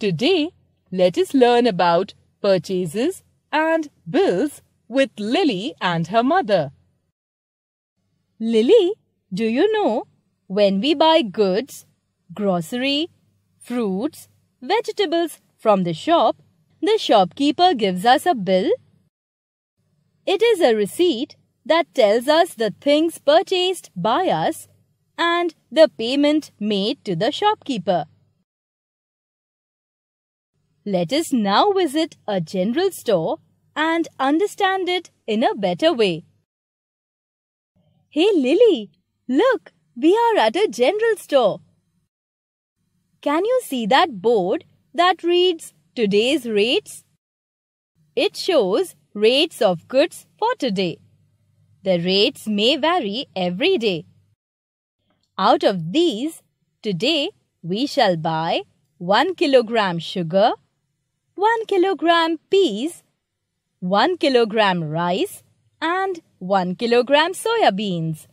Today, let us learn about purchases and bills with Lily and her mother. Lily, do you know when we buy goods, grocery, fruits, vegetables from the shop, the shopkeeper gives us a bill? It is a receipt that tells us the things purchased by us and the payment made to the shopkeeper. Let us now visit a general store and understand it in a better way. Hey Lily, look, we are at a general store. Can you see that board that reads today's rates? It shows rates of goods for today. The rates may vary every day. Out of these, today we shall buy 1 kilogram sugar, 1 kilogram peas, 1 kilogram rice and 1 kilogram soya beans.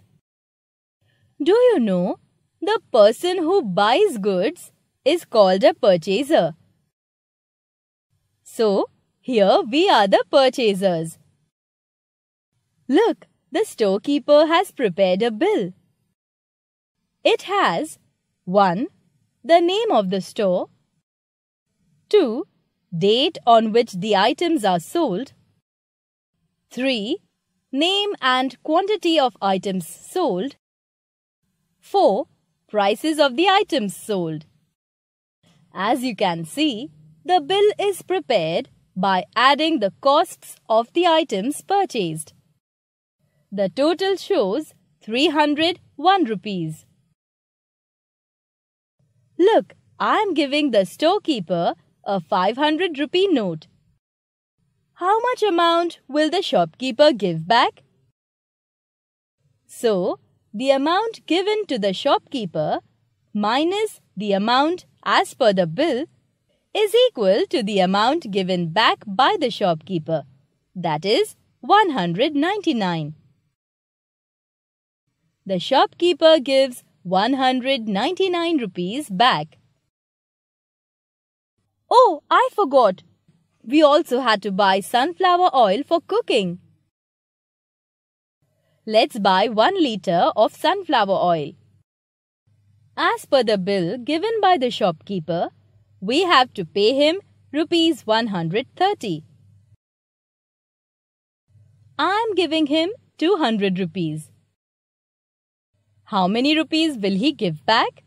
Do you know the person who buys goods is called a purchaser. So, here we are the purchasers. Look, the storekeeper has prepared a bill. It has 1. The name of the store 2 date on which the items are sold. 3. Name and quantity of items sold. 4. Prices of the items sold. As you can see, the bill is prepared by adding the costs of the items purchased. The total shows 301 rupees. Look, I am giving the storekeeper a 500 rupee note. How much amount will the shopkeeper give back? So, the amount given to the shopkeeper minus the amount as per the bill is equal to the amount given back by the shopkeeper, that is 199. The shopkeeper gives 199 rupees back. Oh, I forgot. We also had to buy sunflower oil for cooking. Let's buy 1 litre of sunflower oil. As per the bill given by the shopkeeper, we have to pay him rupees 130. I am giving him 200 rupees. How many rupees will he give back?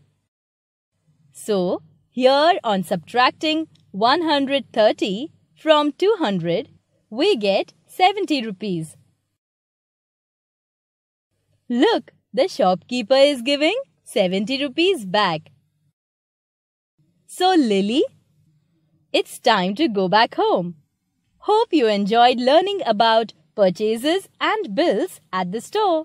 So, here on subtracting 130 from 200, we get 70 rupees. Look, the shopkeeper is giving 70 rupees back. So Lily, it's time to go back home. Hope you enjoyed learning about purchases and bills at the store.